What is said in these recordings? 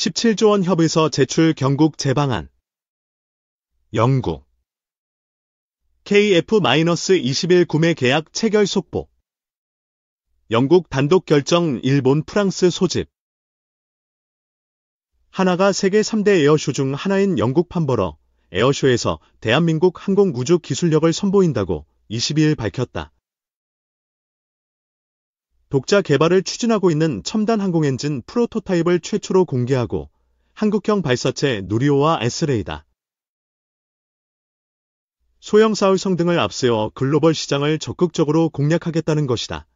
17조 원 협의서 제출 경국 재방안 영국 KF-21 구매 계약 체결 속보 영국 단독 결정 일본 프랑스 소집 하나가 세계 3대 에어쇼 중 하나인 영국 판버러 에어쇼에서 대한민국 항공우주 기술력을 선보인다고 22일 밝혔다. 독자 개발을 추진하고 있는 첨단 항공엔진 프로토타입을 최초로 공개하고 한국형 발사체 누리호와 S레이다. 소형 사울성 등을 앞세워 글로벌 시장을 적극적으로 공략하겠다는 것이다.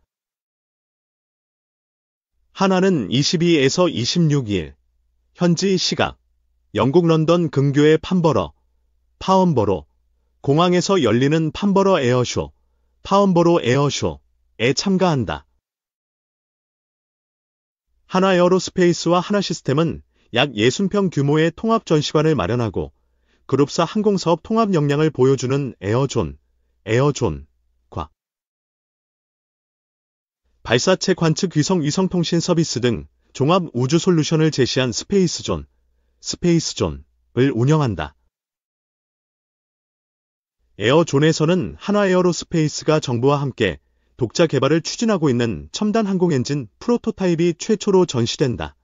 하나는 22에서 26일 현지 시각 영국 런던 근교의 판버러 파운버로 공항에서 열리는 판버러 에어쇼 파운버로 에어쇼에 참가한다. 하나 에어로스페이스와 하나 시스템은 약 60평 규모의 통합 전시관을 마련하고 그룹사 항공사업 통합 역량을 보여주는 에어존, 에어존과 발사체 관측 위성 위성통신 서비스 등 종합 우주 솔루션을 제시한 스페이스존, 스페이스존을 운영한다. 에어존에서는 하나 에어로스페이스가 정부와 함께 독자 개발을 추진하고 있는 첨단 항공 엔진 프로토타입이 최초로 전시된다.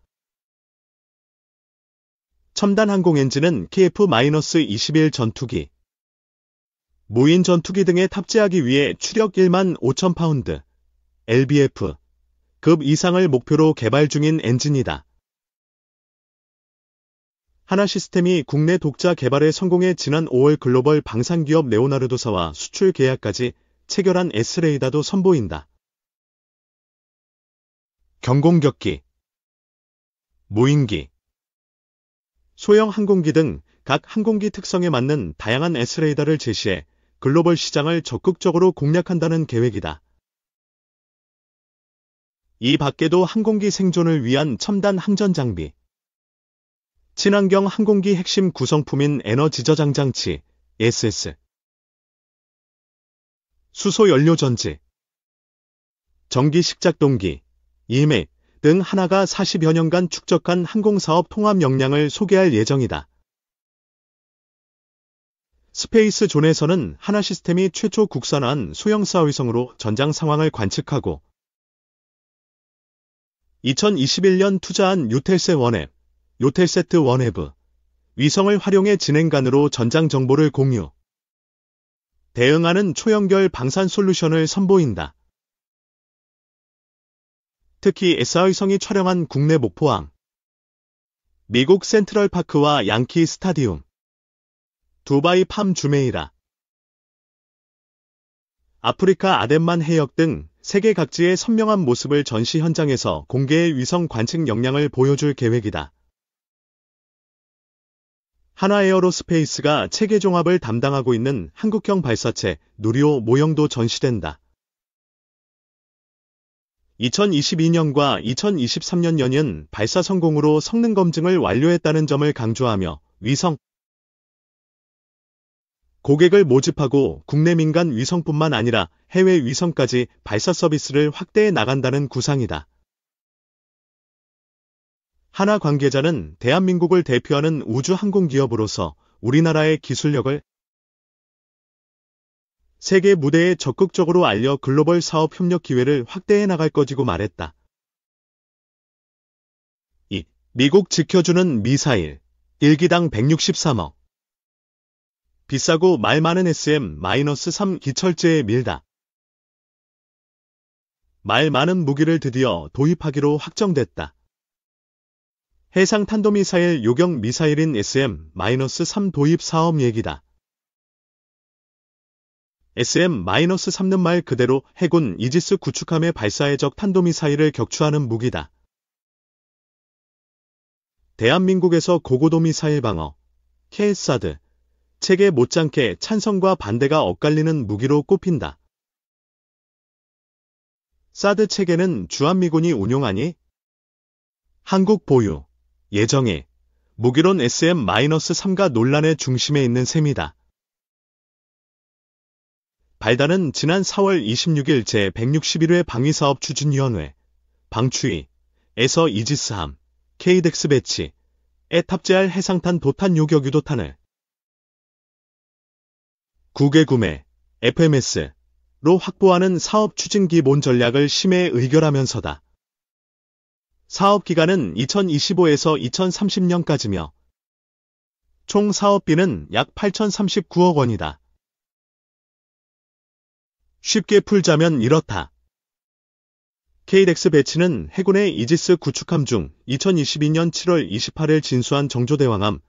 첨단 항공 엔진은 KF-21 전투기, 무인 전투기 등에 탑재하기 위해 추력 1만 5천 파운드, LBF, 급 이상을 목표로 개발 중인 엔진이다. 하나 시스템이 국내 독자 개발에성공해 지난 5월 글로벌 방산기업 네오나르도사와 수출 계약까지 체결한 S레이다도 선보인다. 경공격기, 무인기, 소형 항공기 등 각 항공기 특성에 맞는 다양한 S레이다를 제시해 글로벌 시장을 적극적으로 공략한다는 계획이다. 이 밖에도 항공기 생존을 위한 첨단 항전 장비, 친환경 항공기 핵심 구성품인 에너지 저장 장치, SS, 수소 연료 전지, 전기 식작동기, 이메 등 하나가 40여 년간 축적한 항공사업 통합 역량을 소개할 예정이다. 스페이스 존에서는 하나 시스템이 최초 국산화한 소형사 위성으로 전장 상황을 관측하고 2021년 투자한 요텔세 원앱, 요텔세트 원앱 위성을 활용해 진행간으로 전장 정보를 공유, 대응하는 초연결 방산 솔루션을 선보인다. 특히 SR성이 촬영한 국내 목포항, 미국 센트럴파크와 양키 스타디움, 두바이 팜 주메이라, 아프리카 아덴만 해역 등 세계 각지의 선명한 모습을 전시 현장에서 공개의 위성 관측 역량을 보여줄 계획이다. 하나에어로스페이스가 체계 종합을 담당하고 있는 한국형 발사체 누리호 모형도 전시된다. 2022년과 2023년 연은 발사 성공으로 성능 검증을 완료했다는 점을 강조하며 위성 고객을 모집하고 국내 민간 위성뿐만 아니라 해외 위성까지 발사 서비스를 확대해 나간다는 구상이다. 하나 관계자는 대한민국을 대표하는 우주항공기업으로서 우리나라의 기술력을 세계 무대에 적극적으로 알려 글로벌 사업 협력 기회를 확대해 나갈 것이고 말했다. 2. 미국 지켜주는 미사일 1기당 163억 비싸고 말 많은 SM-3 기철제에 밀다. 말 많은 무기를 드디어 도입하기로 확정됐다. 해상 탄도미사일 요격 미사일인 SM-3 도입 사업 얘기다. SM-3는 말 그대로 해군 이지스 구축함의 발사해적 탄도미사일을 격추하는 무기다. 대한민국에서 고고도 미사일 방어, 케이사드, 책에 못지않게 찬성과 반대가 엇갈리는 무기로 꼽힌다. 사드 체계는 주한미군이 운용하니 한국 보유, 예정이 무기론 SM-3가 논란의 중심에 있는 셈이다. 발단은 지난 4월 26일 제161회 방위사업 추진위원회 방추위에서 이지스함, KDEX 배치에 탑재할 해상탄 도탄 요격 유도탄을 9개 구매, FMS로 확보하는 사업 추진 기본 전략을 심해 의결하면서다. 사업기간은 2025에서 2030년까지며 총 사업비는 약 8,039억 원이다. 쉽게 풀자면 이렇다. KDEX 배치는 해군의 이지스 구축함 중 2022년 7월 28일 진수한 정조대왕함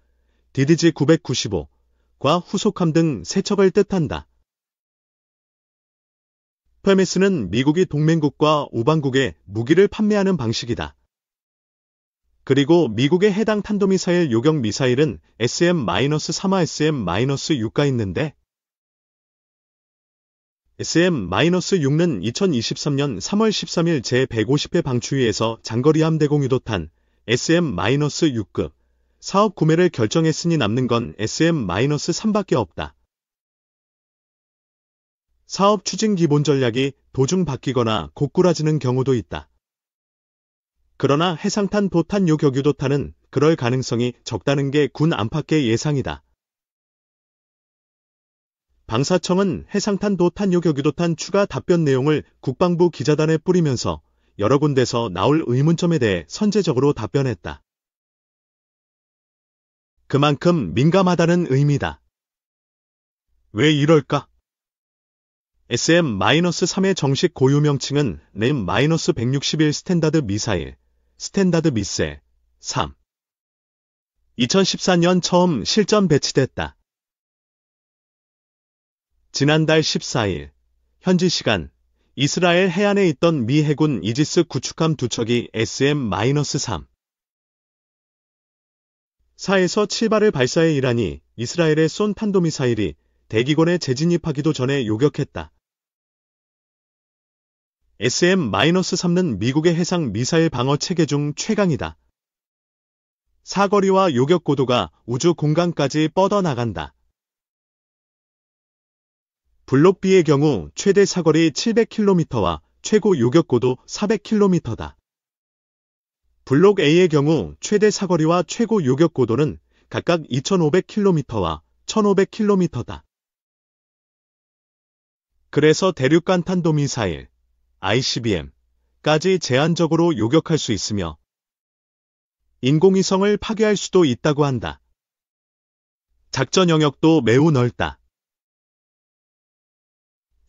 DDG 995과 후속함 등 세척을 뜻한다. 페메스는 미국이 동맹국과 우방국에 무기를 판매하는 방식이다. 그리고 미국의 해당 탄도미사일 요격 미사일은 SM-3와 SM-6가 있는데 SM-6는 2023년 3월 13일 제150회 방추위에서 장거리 함대공 유도탄 SM-6급 사업 구매를 결정했으니 남는 건 SM-3밖에 없다. 사업 추진 기본 전략이 도중 바뀌거나 고꾸라지는 경우도 있다. 그러나 해상탄 도탄 요격유도탄은 그럴 가능성이 적다는 게 군 안팎의 예상이다. 방사청은 해상탄 도탄 요격유도탄 추가 답변 내용을 국방부 기자단에 뿌리면서 여러 군데서 나올 의문점에 대해 선제적으로 답변했다. 그만큼 민감하다는 의미다. 왜 이럴까? SM-3의 정식 고유 명칭은 n m 1 6 1 스탠다드 미사일, 스탠다드 미세 3. 2014년 처음 실전 배치됐다. 지난달 14일 현지 시간 이스라엘 해안에 있던 미 해군 이지스 구축함 두 척이 SM-3 4에서 7발을 발사해 이란이 이스라엘의쏜 탄도미사일이 대기권에 재진입하기도 전에 요격했다. SM-3는 미국의 해상 미사일 방어 체계 중 최강이다. 사거리와 요격 고도가 우주 공간까지 뻗어나간다. 블록 비의 경우 최대 사거리 700km와 최고 요격 고도 400km다. 블록 A의 경우 최대 사거리와 최고 요격 고도는 각각 2500km와 1500km다. 그래서 대륙간 탄도미사일, ICBM까지 제한적으로 요격할 수 있으며 인공위성을 파괴할 수도 있다고 한다. 작전 영역도 매우 넓다.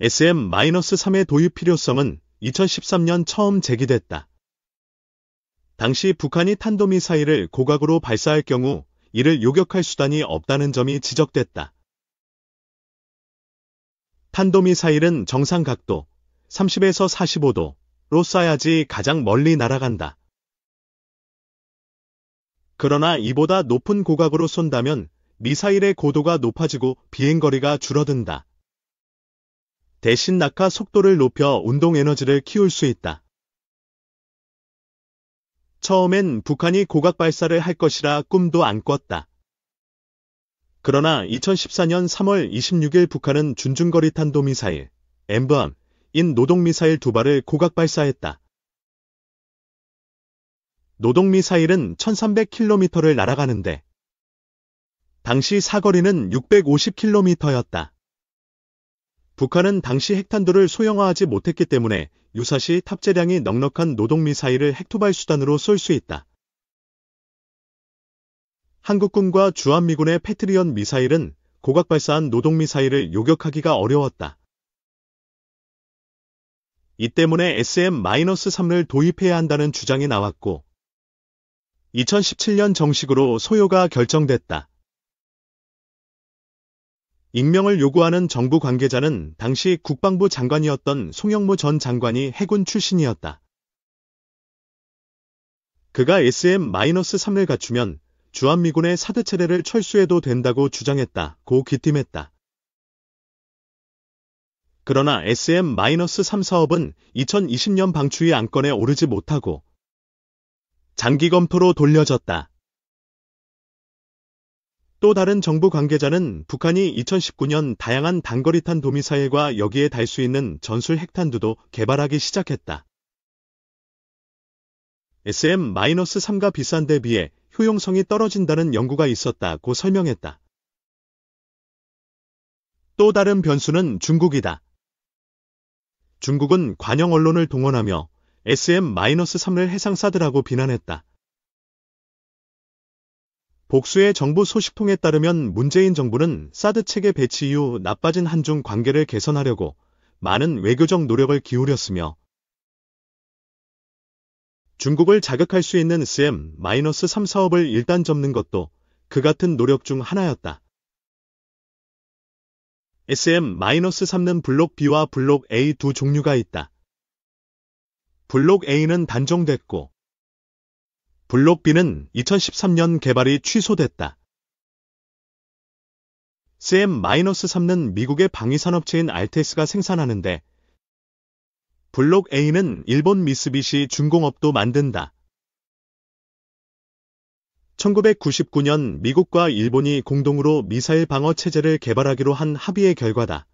SM-3의 도입 필요성은 2013년 처음 제기됐다. 당시 북한이 탄도미사일을 고각으로 발사할 경우 이를 요격할 수단이 없다는 점이 지적됐다. 탄도미사일은 정상 각도, 30에서 45도로 쏴야지 가장 멀리 날아간다. 그러나 이보다 높은 고각으로 쏜다면 미사일의 고도가 높아지고 비행거리가 줄어든다. 대신 낙하 속도를 높여 운동 에너지를 키울 수 있다. 처음엔 북한이 고각 발사를 할 것이라 꿈도 안 꿨다. 그러나 2014년 3월 26일 북한은 준중거리 탄도미사일, 엠브암, 인 노동미사일 두 발을 고각 발사했다. 노동미사일은 1300km를 날아가는데 당시 사거리는 650km였다. 북한은 당시 핵탄두를 소형화하지 못했기 때문에 유사시 탑재량이 넉넉한 노동미사일을 핵투발 수단으로 쏠 수 있다. 한국군과 주한미군의 패트리언 미사일은 고각 발사한 노동미사일을 요격하기가 어려웠다. 이 때문에 s m 3을 도입해야 한다는 주장이 나왔고 2017년 정식으로 소요가 결정됐다. 익명을 요구하는 정부 관계자는 당시 국방부 장관이었던 송영무 전 장관이 해군 출신이었다. 그가 SM-3을 갖추면 주한미군의 사드 체례를 철수해도 된다고 주장했다. 고귀띔했다 그러나 SM-3 사업은 2020년 방추위 안건에 오르지 못하고 장기 검토로 돌려졌다. 또 다른 정부 관계자는 북한이 2019년 다양한 단거리탄 도미사일과 여기에 달 수 있는 전술 핵탄두도 개발하기 시작했다. s m 3과 비싼데 비해 효용성이 떨어진다는 연구가 있었다고 설명했다. 또 다른 변수는 중국이다. 중국은 관영 언론을 동원하며 s m 3을해상사드라고 비난했다. 복수의 정부 소식통에 따르면 문재인 정부는 사드 체계 배치 이후 나빠진 한중 관계를 개선하려고 많은 외교적 노력을 기울였으며 중국을 자극할 수 있는 SM-3 사업을 일단 접는 것도 그 같은 노력 중 하나였다. SM-3는 블록 B와 블록 A 두 종류가 있다. 블록 A는 단종됐고 블록 B는 2013년 개발이 취소됐다. SM-3는 미국의 방위산업체인 알테스가 생산하는데 블록 A는 일본 미쓰비시 중공업도 만든다. 1999년 미국과 일본이 공동으로 미사일 방어 체제를 개발하기로 한 합의의 결과다.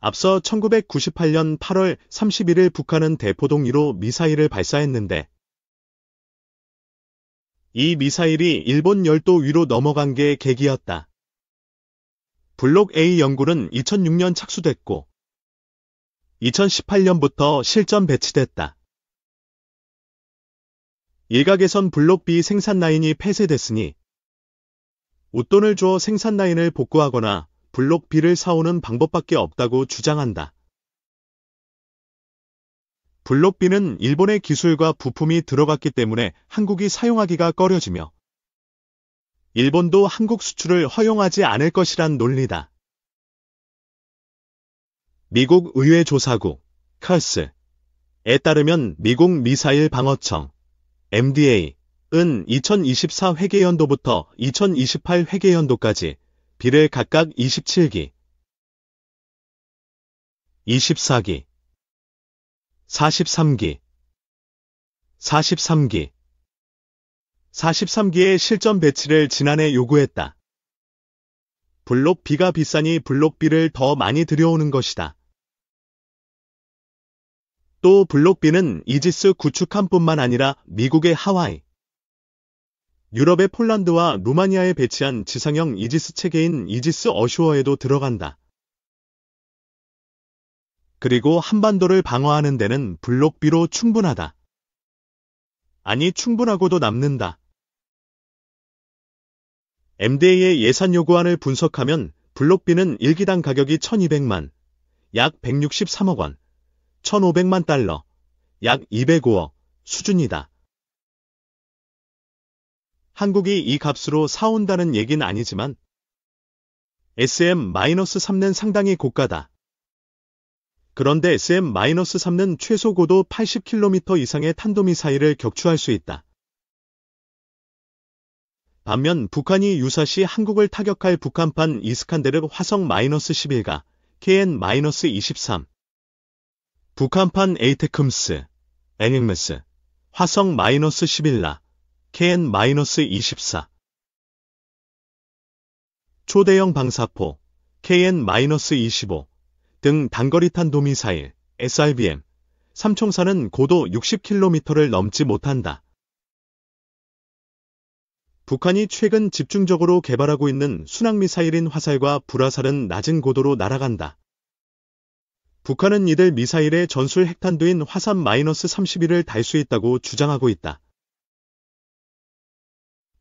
앞서 1998년 8월 31일 북한은 대포동 1로 미사일을 발사했는데 이 미사일이 일본 열도 위로 넘어간 게 계기였다. 블록 A 연구는 2006년 착수됐고 2018년부터 실전 배치됐다. 일각에선 블록 B 생산 라인이 폐쇄됐으니 웃돈을 줘 생산 라인을 복구하거나 블록 B를 사오는 방법밖에 없다고 주장한다. 블록 B는 일본의 기술과 부품이 들어갔기 때문에 한국이 사용하기가 꺼려지며 일본도 한국 수출을 허용하지 않을 것이란 논리다. 미국 의회 조사국, 컬스에 따르면 미국 미사일 방어청, MDA, 은 2024 회계연도부터 2028 회계연도까지 비를 각각 27기, 24기, 43기, 43기, 43기의 실전 배치를 지난해 요구했다. 블록 B가 비싸니 블록 B를 더 많이 들여오는 것이다. 또 블록 비는 이지스 구축함뿐만 아니라 미국의 하와이, 유럽의 폴란드와 루마니아에 배치한 지상형 이지스 체계인 이지스 어슈어에도 들어간다. 그리고 한반도를 방어하는 데는 블록 비로 충분하다. 아니 충분하고도 남는다. MDA의 예산 요구안을 분석하면 블록 비는일기당 가격이 1200만, 약 163억 원, 1,500만 달러, 약 205억 수준이다. 한국이 이 값으로 사온다는 얘긴 아니지만 SM-3는 상당히 고가다. 그런데 SM-3는 최소 고도 80km 이상의 탄도미사일을 격추할 수 있다. 반면 북한이 유사시 한국을 타격할 북한판 이스칸데르 화성 11가 KN-23, 북한판 에이테금스, 에닝메스, 화성 마이너스 11라, KN 마이너스 24. 초대형 방사포, KN 마이너스 25, 등 단거리 탄도미사일, SRBM, 삼총사는 고도 60km를 넘지 못한다. 북한이 최근 집중적으로 개발하고 있는 순항미사일인 화살과 불화살은 낮은 고도로 날아간다. 북한은 이들 미사일의 전술 핵탄두인 화산 마이너스 31을 달 수 있다고 주장하고 있다.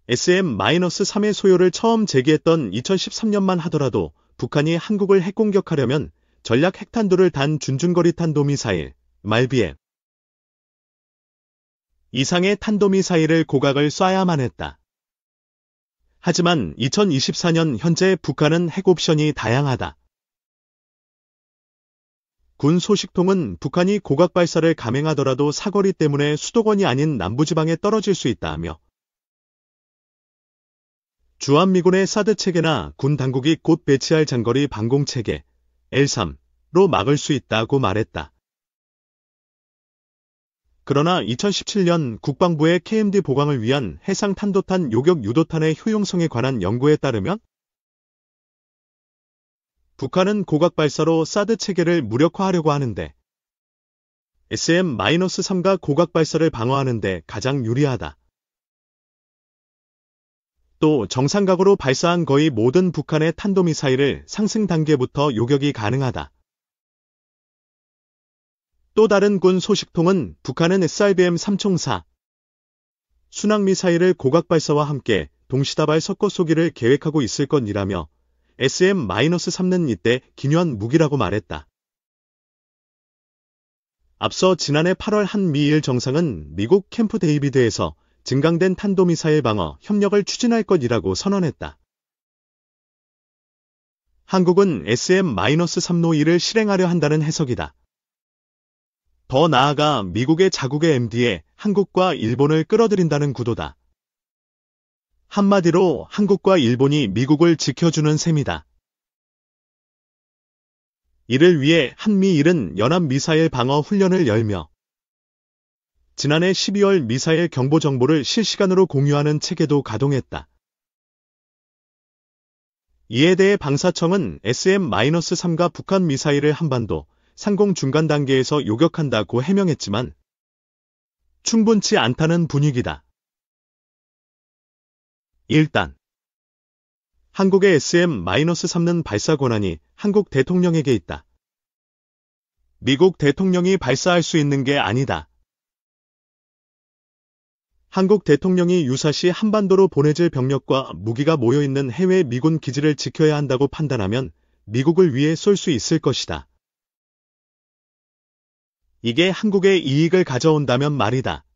SM-3의 소요를 처음 제기했던 2013년만 하더라도 북한이 한국을 핵공격하려면 전략 핵탄두를 단 준중거리 탄도미사일, 말비엠 이상의 탄도미사일을 고각을 쏴야만 했다. 하지만 2024년 현재 북한은 핵옵션이 다양하다. 군 소식통은 북한이 고각 발사를 감행하더라도 사거리 때문에 수도권이 아닌 남부지방에 떨어질 수 있다 며 주한미군의 사드 체계나 군 당국이 곧 배치할 장거리 방공 체계 L3로 막을 수 있다고 말했다. 그러나 2017년 국방부의 KMD 보강을 위한 해상 탄도탄 요격 유도탄의 효용성에 관한 연구에 따르면 북한은 고각 발사로 사드 체계를 무력화하려고 하는데 SM-3가 고각 발사를 방어하는데 가장 유리하다. 또 정상각으로 발사한 거의 모든 북한의 탄도미사일을 상승 단계부터 요격이 가능하다. 또 다른 군 소식통은 북한은 SRBM 3총사 순항미사일을 고각 발사와 함께 동시다발 석고 쏘기를 계획하고 있을 것이라며 SM-3는 이때 기묘한 무기라고 말했다. 앞서 지난해 8월 한미일 정상은 미국 캠프 데이비드에서 증강된 탄도미사일 방어 협력을 추진할 것이라고 선언했다. 한국은 SM-3노이를 실행하려 한다는 해석이다. 더 나아가 미국의 자국의 MD에 한국과 일본을 끌어들인다는 구도다. 한마디로 한국과 일본이 미국을 지켜주는 셈이다. 이를 위해 한미일은 연합미사일 방어 훈련을 열며 지난해 12월 미사일 경보 정보를 실시간으로 공유하는 체계도 가동했다. 이에 대해 방사청은 s m 3과 북한 미사일을 한반도 상공 중간 단계에서 요격한다고 해명했지만 충분치 않다는 분위기다. 1단 한국의 SM-3는 발사 권한이 한국 대통령에게 있다. 미국 대통령이 발사할 수 있는 게 아니다. 한국 대통령이 유사시 한반도로 보내질 병력과 무기가 모여있는 해외 미군 기지를 지켜야 한다고 판단하면 미국을 위해 쏠 수 있을 것이다. 이게 한국의 이익을 가져온다면 말이다.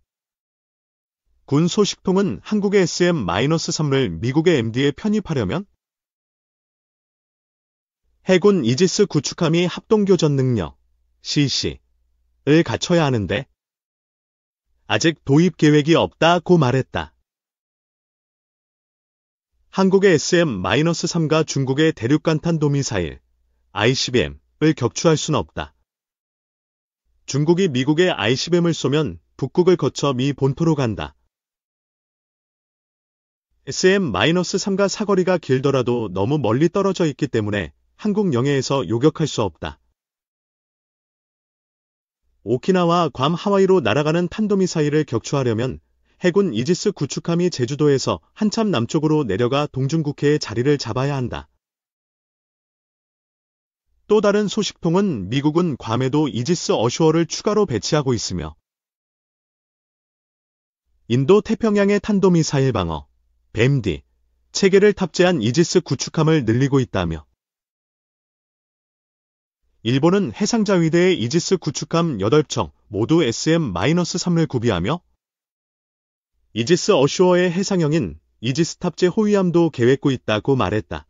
군 소식통은 한국의 SM-3을 미국의 MD에 편입하려면 해군 이지스 구축함이 합동교전 능력 CC을 갖춰야 하는데 아직 도입 계획이 없다고 말했다. 한국의 SM-3과 중국의 대륙간탄도미사일 ICBM을 격추할 수는 없다. 중국이 미국의 ICBM을 쏘면 북극을 거쳐 미 본토로 간다. SM-3과 사거리가 길더라도 너무 멀리 떨어져 있기 때문에 한국 영해에서 요격할 수 없다. 오키나와 괌 하와이로 날아가는 탄도미사일을 격추하려면 해군 이지스 구축함이 제주도에서 한참 남쪽으로 내려가 동중국해에 자리를 잡아야 한다. 또 다른 소식통은 미국은 괌에도 이지스 어슈어를 추가로 배치하고 있으며 인도 태평양의 탄도미사일 방어 뱀디 체계를 탑재한 이지스 구축함을 늘리고 있다며 일본은 해상자위대의 이지스 구축함 8청 모두 SM-3를 구비하며 이지스 어쇼어의 해상형인 이지스 탑재 호위함도 계획고 있다고 말했다.